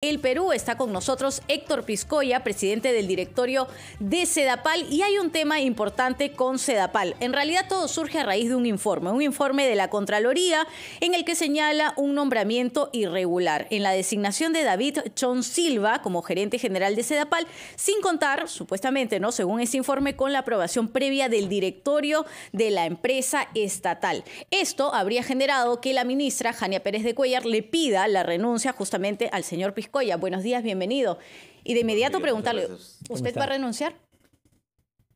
El Perú está con nosotros Héctor Piscoya, presidente del directorio de Cedapal, y hay un tema importante con Cedapal. En realidad todo surge a raíz de un informe, un informe de la Contraloría en el que señala un nombramiento irregular en la designación de David Chon Silva como gerente general de Cedapal, sin contar, supuestamente, ¿no? según ese informe, con la aprobación previa del directorio de la empresa estatal. Esto habría generado que la ministra Jania Pérez de Cuellar le pida la renuncia justamente al señor Piscoya Buenos días, bienvenido. Y de inmediato preguntarle, ¿usted va a renunciar?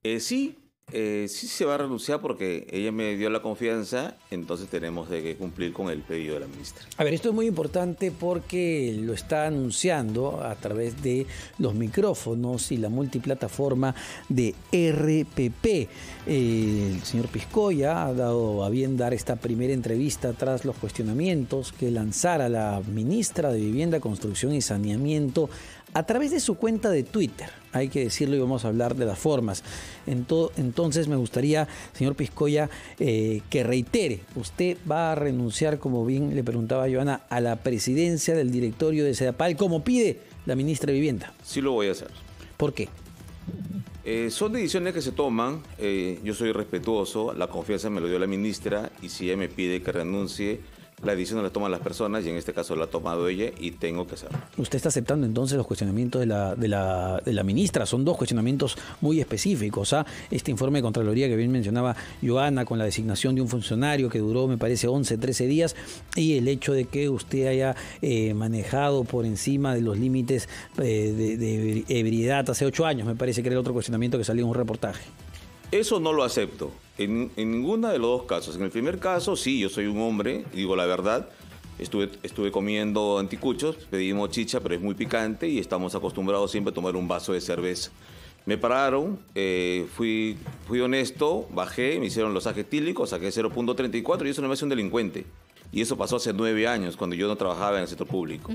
Eh, sí, eh, sí se va a renunciar porque ella me dio la confianza, entonces tenemos que cumplir con el pedido de la ministra. A ver, esto es muy importante porque lo está anunciando a través de los micrófonos y la multiplataforma de RPP. el señor Piscoya ha dado a bien dar esta primera entrevista tras los cuestionamientos que lanzara la ministra de Vivienda, Construcción y Saneamiento a través de su cuenta de Twitter. Hay que decirlo y vamos a hablar de las formas. Entonces me gustaría, señor Piscoya, eh, que reitere, usted va a renunciar, como bien le preguntaba Joana, a la presidencia del directorio de CEDAPAL, como pide la ministra de Vivienda. Sí lo voy a hacer. ¿Por qué? Eh, son decisiones que se toman, eh, yo soy respetuoso, la confianza me lo dio la ministra y si ella me pide que renuncie, la decisión la toman las personas y en este caso la ha tomado ella y tengo que hacerlo. Usted está aceptando entonces los cuestionamientos de la, ministra, son dos cuestionamientos muy específicos. ¿ah? Este informe de Contraloría que bien mencionaba Joana con la designación de un funcionario que duró me parece 11, 13 días y el hecho de que usted haya eh, manejado por encima de los límites eh, de, ebriedad hace 8 años, me parece que era el otro cuestionamiento que salió en un reportaje. Eso no lo acepto. En, ninguno de los dos casos. En el primer caso, sí, yo soy un hombre, digo la verdad. Estuve, estuve comiendo anticuchos, pedimos chicha, pero es muy picante y estamos acostumbrados siempre a tomar un vaso de cerveza. Me pararon, eh, fui, fui honesto, bajé, me hicieron los ajetílicos, saqué 0.34 y eso no me hace un delincuente. Y eso pasó hace nueve años, cuando yo no trabajaba en el sector público.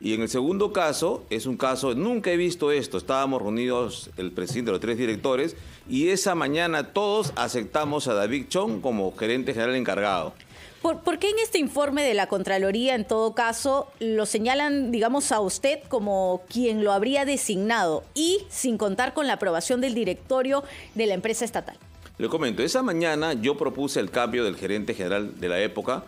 Y en el segundo caso, es un caso, nunca he visto esto. Estábamos reunidos el presidente de los tres directores y esa mañana todos aceptamos a David Chong como gerente general encargado. ¿Por, qué en este informe de la Contraloría, en todo caso, lo señalan, digamos, a usted como quien lo habría designado y sin contar con la aprobación del directorio de la empresa estatal? Le comento, esa mañana yo propuse el cambio del gerente general de la época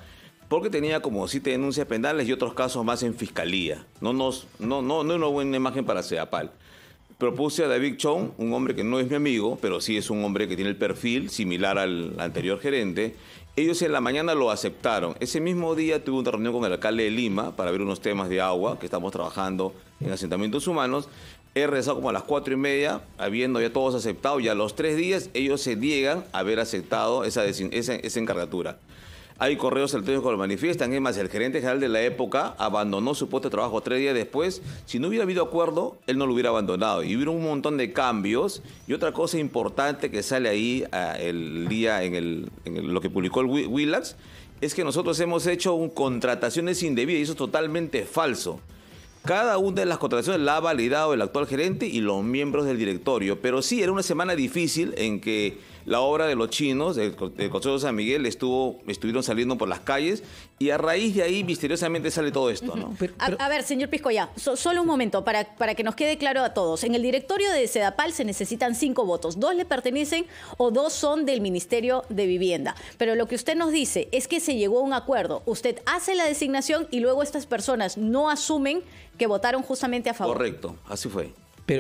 porque tenía como siete denuncias penales y otros casos más en fiscalía. No, nos, no, no, no es una buena imagen para CEAPAL. Propuse a David Chong, un hombre que no es mi amigo, pero sí es un hombre que tiene el perfil similar al anterior gerente. Ellos en la mañana lo aceptaron. Ese mismo día tuve una reunión con el alcalde de Lima para ver unos temas de agua que estamos trabajando en asentamientos humanos. He regresado como a las cuatro y media, habiendo ya todos aceptado, Ya los tres días ellos se niegan a haber aceptado esa, esa encargatura. Hay correos electrónicos que lo manifiestan. Es más, el gerente general de la época abandonó su puesto de trabajo tres días después. Si no hubiera habido acuerdo, él no lo hubiera abandonado. Y hubo un montón de cambios. Y otra cosa importante que sale ahí ah, el día en, el, lo que publicó el Willax es que nosotros hemos hecho contrataciones indebidas y eso es totalmente falso. Cada una de las contrataciones la ha validado el actual gerente y los miembros del directorio, pero sí era una semana difícil en que la obra de los chinos, del Consejo de San Miguel, estuvo, estuvieron saliendo por las calles y a raíz de ahí misteriosamente sale todo esto. ¿no? A, ver, señor Piscoya, ya, solo un momento para, para que nos quede claro a todos. En el directorio de Sedapal se necesitan cinco votos. Dos le pertenecen o dos son del Ministerio de Vivienda. Pero lo que usted nos dice es que se llegó a un acuerdo. Usted hace la designación y luego estas personas no asumen que votaron justamente a favor. Correcto, así fue.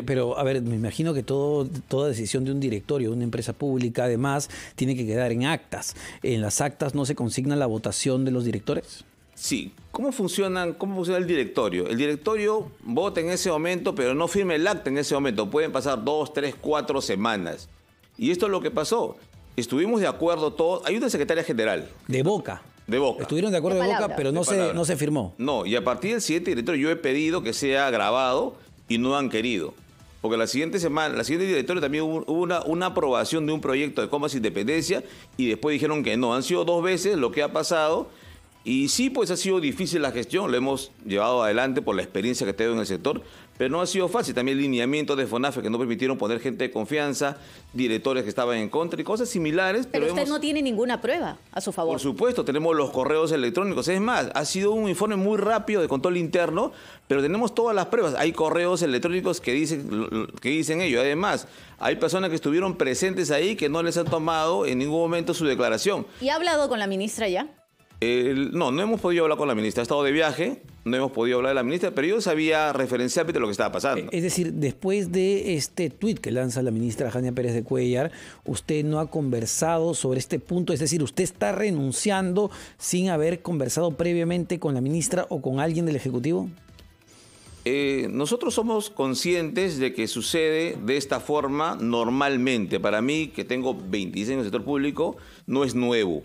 Pero, a ver, me imagino que toda decisión de un directorio, de una empresa pública, además, tiene que quedar en actas. ¿En las actas no se consigna la votación de los directores? Sí. ¿Cómo, funcionan, ¿Cómo funciona el directorio? El directorio vota en ese momento, pero no firma el acta en ese momento. Pueden pasar dos, tres, cuatro semanas. Y esto es lo que pasó. Estuvimos de acuerdo todos. Hay una secretaria general. De boca. De boca. Estuvieron de acuerdo de, boca, pero no, se, no se firmó. No, y a partir del siguiente directorio yo he pedido que sea grabado y no han querido porque la siguiente semana, la siguiente directora también hubo una, una aprobación de un proyecto de comas independencia y después dijeron que no. Han sido dos veces lo que ha pasado y sí, pues ha sido difícil la gestión, lo hemos llevado adelante por la experiencia que tengo en el sector, pero no ha sido fácil. También el lineamiento de FONAFE que no permitieron poner gente de confianza, directores que estaban en contra y cosas similares. Pero, usted no tiene ninguna prueba a su favor. Por supuesto, tenemos los correos electrónicos. Es más, ha sido un informe muy rápido de control interno, pero tenemos todas las pruebas. Hay correos electrónicos que dicen, que dicen ello. Además, hay personas que estuvieron presentes ahí que no les han tomado en ningún momento su declaración. ¿Y ha hablado con la ministra ya? no, no hemos podido hablar con la ministra. Ha estado de viaje, no hemos podido hablar de la ministra, pero yo sabía referencialmente lo que estaba pasando. Es decir, después de este tuit que lanza la ministra Jania Pérez de Cuellar, usted no ha conversado sobre este punto, es decir, usted está renunciando sin haber conversado previamente con la ministra o con alguien del Ejecutivo. Eh, nosotros somos conscientes de que sucede de esta forma normalmente. Para mí, que tengo 26 en el sector público, no es nuevo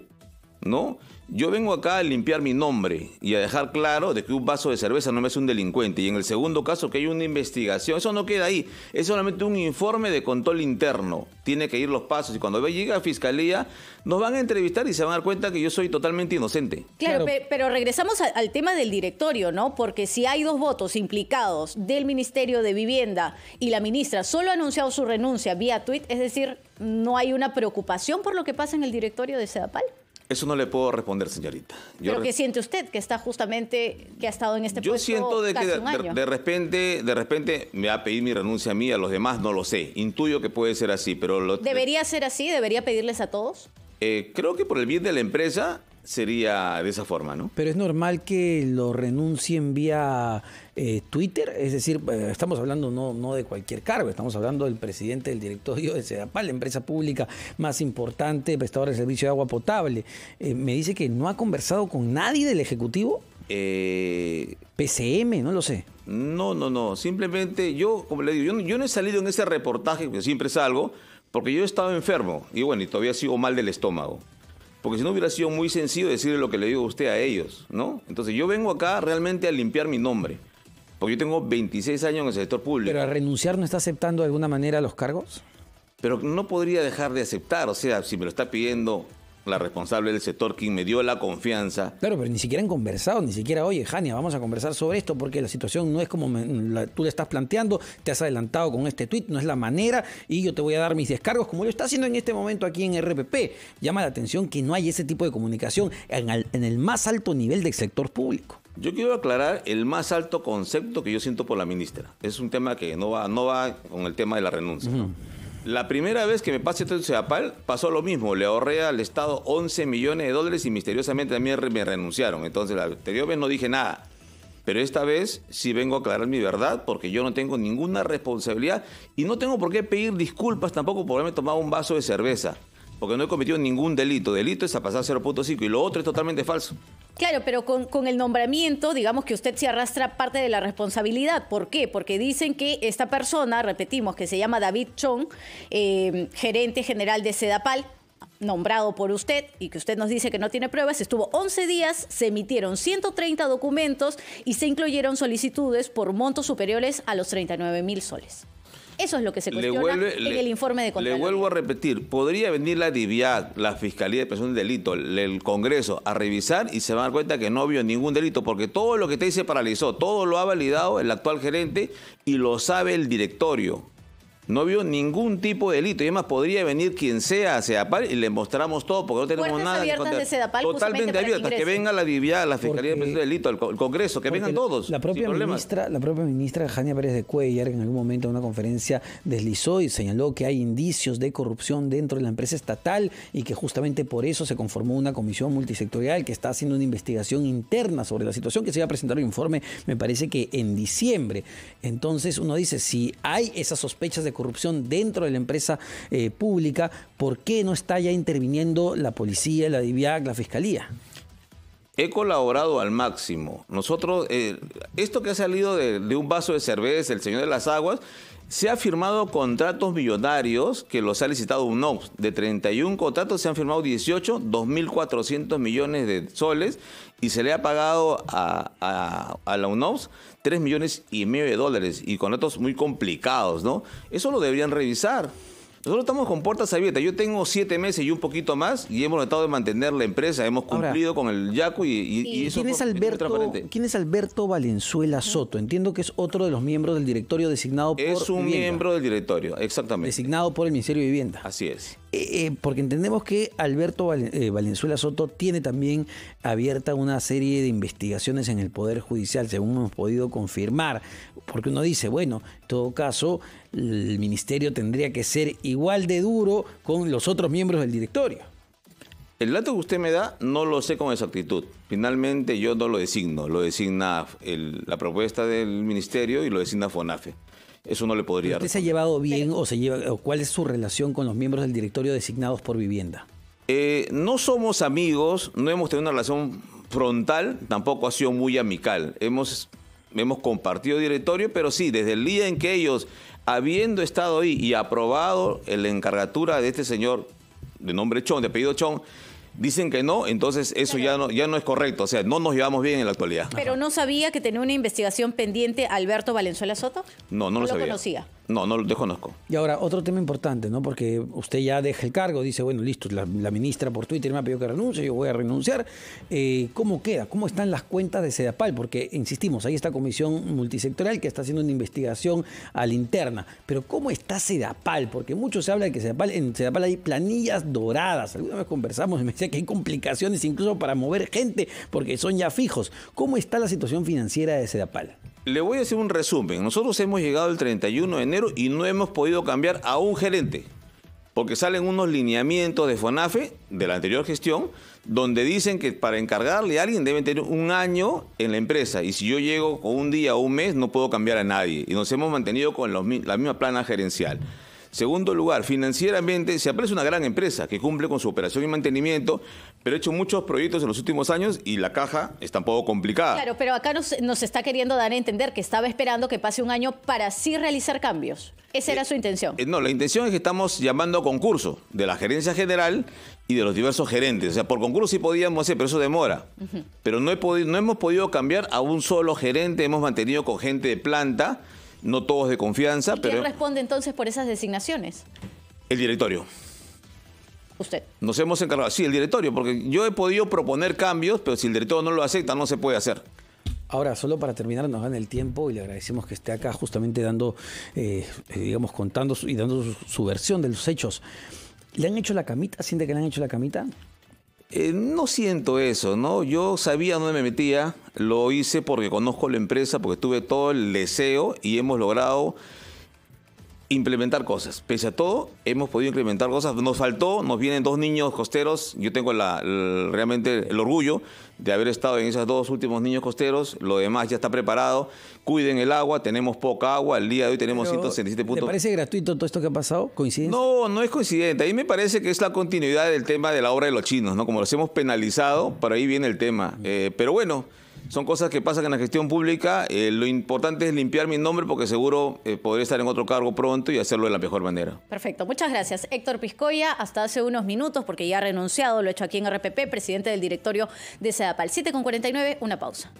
¿no? Yo vengo acá a limpiar mi nombre y a dejar claro de que un vaso de cerveza no me hace un delincuente. Y en el segundo caso, que hay una investigación. Eso no queda ahí. Es solamente un informe de control interno. Tiene que ir los pasos. Y cuando llegue a fiscalía, nos van a entrevistar y se van a dar cuenta que yo soy totalmente inocente. Claro, pero regresamos al tema del directorio, ¿no? Porque si hay dos votos implicados del Ministerio de Vivienda y la ministra solo ha anunciado su renuncia vía tweet, es decir, no hay una preocupación por lo que pasa en el directorio de Sedapal. Eso no le puedo responder, señorita. Yo ¿Pero qué siente usted que está justamente, que ha estado en este yo puesto Yo siento de que de, repente, de repente me va a pedir mi renuncia a mí, a los demás no lo sé. Intuyo que puede ser así, pero... Lo, ¿Debería ser así? ¿Debería pedirles a todos? Eh, creo que por el bien de la empresa sería de esa forma, ¿no? Pero es normal que lo renuncien vía eh, Twitter, es decir, eh, estamos hablando no, no de cualquier cargo, estamos hablando del presidente del directorio de CEDAPAL, la empresa pública más importante, prestadora de servicio de agua potable. Eh, me dice que no ha conversado con nadie del Ejecutivo. PCM, no lo sé. No, no, no. Simplemente yo, como le digo, yo, no he salido en ese reportaje, que siempre salgo, porque yo he estado enfermo y bueno, y todavía sigo mal del estómago porque si no hubiera sido muy sencillo decirle lo que le digo a usted a ellos, ¿no? Entonces yo vengo acá realmente a limpiar mi nombre, porque yo tengo 26 años en el sector público. ¿Pero a renunciar no está aceptando de alguna manera los cargos? Pero no podría dejar de aceptar, o sea, si me lo está pidiendo la responsable del sector, quien me dio la confianza. Claro, pero ni siquiera han conversado, ni siquiera, oye, Jania, vamos a conversar sobre esto porque la situación no es como tú le estás planteando, te has adelantado con este tuit, no es la manera y yo te voy a dar mis descargos como lo está haciendo en este momento aquí en RPP. Llama la atención que no hay ese tipo de comunicación en el, más alto nivel del sector público. Yo quiero aclarar el más alto concepto que yo siento por la ministra. Es un tema que no va, no va con el tema de la renuncia. La primera vez que me pasé Teotihuacán pasó lo mismo. Le ahorré al Estado 11 millones de dólares y misteriosamente también me renunciaron. Entonces la anterior vez no dije nada. Pero esta vez sí vengo a aclarar mi verdad porque yo no tengo ninguna responsabilidad y no tengo por qué pedir disculpas tampoco por haberme tomado un vaso de cerveza porque no he cometido ningún delito. Delito es a pasar 0.5 y lo otro es totalmente falso. Claro, pero con, el nombramiento, digamos que usted se arrastra parte de la responsabilidad. ¿Por qué? Porque dicen que esta persona, repetimos, que se llama David Chong, eh, gerente general de Sedapal, nombrado por usted y que usted nos dice que no tiene pruebas, estuvo 11 días, se emitieron 130 documentos y se incluyeron solicitudes por montos superiores a los 39 mil soles. Eso es lo que se cuestiona en el informe de Contraloría. Le vuelvo a repetir, podría venir la DIVIAD, la Fiscalía de Presión de Delito, el Congreso, a revisar y se van a dar cuenta que no vio ningún delito, porque todo lo que te dice paralizó, todo lo ha validado el actual gerente y lo sabe el directorio. No vio ningún tipo de delito. Y además podría venir quien sea a Sedapal y le mostramos todo porque no tenemos nada. de totalmente abiertas. Que, venga la DIVIA, la Fiscalía del de Delito, el, Congreso, que vengan todos. La propia, ministra, la propia ministra Jania Pérez de Cuellar, en algún momento en una conferencia deslizó y señaló que hay indicios de corrupción dentro de la empresa estatal y que justamente por eso se conformó una comisión multisectorial que está haciendo una investigación interna sobre la situación, que se iba a presentar un informe, me parece que en diciembre. Entonces uno dice, si hay esas sospechas de corrupción dentro de la empresa eh, pública, ¿por qué no está ya interviniendo la policía, la DIVIAC, la fiscalía? He colaborado al máximo. Nosotros, eh, esto que ha salido de, de un vaso de cerveza, el señor de las aguas, se ha firmado contratos millonarios que los ha licitado UNOPS. De 31 contratos se han firmado 18, 2.400 millones de soles y se le ha pagado a, a, a la UNOPS 3 millones y medio de dólares y contratos muy complicados, ¿no? Eso lo deberían revisar. Nosotros estamos con puertas abiertas. Yo tengo siete meses y un poquito más y hemos tratado de mantener la empresa. Hemos cumplido con el YACU y, eso ¿quién es, Alberto, ¿Quién es Alberto Valenzuela Soto? Entiendo que es otro de los miembros del directorio designado por. Es un miembro del directorio, exactamente. Designado por el Ministerio de Vivienda. Así es. Eh, eh, porque entendemos que Alberto eh, Valenzuela Soto tiene también abierta una serie de investigaciones en el Poder Judicial, según hemos podido confirmar. Porque uno dice, bueno, en todo caso, el ministerio tendría que ser igual de duro con los otros miembros del directorio. El dato que usted me da no lo sé con exactitud. Finalmente yo no lo designo, lo designa la propuesta del ministerio y lo designa FONAFE. Eso no le podría. ¿Usted se ha llevado bien o se lleva cuál es su relación con los miembros del directorio designados por vivienda? Eh, no somos amigos, no hemos tenido una relación frontal, tampoco ha sido muy amical. Hemos hemos compartido directorio, pero sí, desde el día en que ellos habiendo estado ahí y aprobado la encargatura de este señor de nombre Chon, de apellido Chon, Dicen que no, entonces eso ya no, ya no es correcto. O sea, no nos llevamos bien en la actualidad. ¿Pero no sabía que tenía una investigación pendiente Alberto Valenzuela Soto? No, no lo, lo sabía. conocía? No, no lo desconozco. Y ahora, otro tema importante, ¿no? Porque usted ya deja el cargo, dice, bueno, listo, la, ministra por Twitter me ha pedido que renuncie, yo voy a renunciar. Eh, ¿Cómo queda? ¿Cómo están las cuentas de Cedapal? Porque, insistimos, hay esta comisión multisectorial que está haciendo una investigación al la interna. Pero ¿cómo está Sedapal? Porque mucho se habla de que en Cedapal hay planillas doradas. Alguna vez conversamos y me decía que hay complicaciones incluso para mover gente porque son ya fijos. ¿Cómo está la situación financiera de Cedapal? le voy a hacer un resumen. Nosotros hemos llegado el 31 de enero y no hemos podido cambiar a un gerente. Porque salen unos lineamientos de FONAFE, de la anterior gestión, donde dicen que para encargarle a alguien deben tener un año en la empresa. Y si yo llego con un día o un mes, no puedo cambiar a nadie. Y nos hemos mantenido con la misma plana gerencial. Segundo lugar, financieramente se aprecia una gran empresa que cumple con su operación y mantenimiento, pero ha hecho muchos proyectos en los últimos años y la caja está un poco complicada. Claro, pero acá nos, está queriendo dar a entender que estaba esperando que pase un año para sí realizar cambios. Esa era eh, su intención. Eh, no, la intención es que estamos llamando a concurso de la gerencia general y de los diversos gerentes. O sea, por concurso sí podíamos hacer, pero eso demora. Pero no hemos podido cambiar a un solo gerente, hemos mantenido con gente de planta no todos de confianza. ¿Quién responde entonces por esas designaciones? El directorio. Usted. Nos hemos encargado, sí, el directorio, porque yo he podido proponer cambios, pero si el directorio no lo acepta, no se puede hacer. Ahora, solo para terminar, nos gana el tiempo y le agradecemos que esté acá justamente dando, eh, eh, digamos, contando y dando su, su, versión de los hechos. ¿Le han hecho la camita? ¿Siente que le han hecho la camita? Eh, no siento eso, ¿no? Yo sabía dónde me metía, lo hice porque conozco la empresa, porque tuve todo el deseo y hemos logrado implementar cosas. Pese a todo, hemos podido implementar cosas. Nos faltó, nos vienen dos niños costeros. Yo tengo realmente el orgullo de haber estado en esos dos últimos niños costeros. Lo demás ya está preparado. Cuiden el agua, tenemos poca agua. El día de hoy tenemos 167 puntos. ¿Te parece gratuito todo esto que ha pasado? ¿Coincidencia? No, no es coincidente. A mí me parece que es la continuidad del tema de la obra de los chinos, ¿no? Como los hemos penalizado, por ahí viene el tema. Mm. Eh, pero bueno son cosas que pasan en la gestión pública. Eh, lo importante es limpiar mi nombre porque seguro podría eh, podré estar en otro cargo pronto y hacerlo de la mejor manera. Perfecto, muchas gracias. Héctor Piscoya, hasta hace unos minutos, porque ya ha renunciado, lo he hecho aquí en RPP, presidente del directorio de SEAPAL. 7 con 49, una pausa.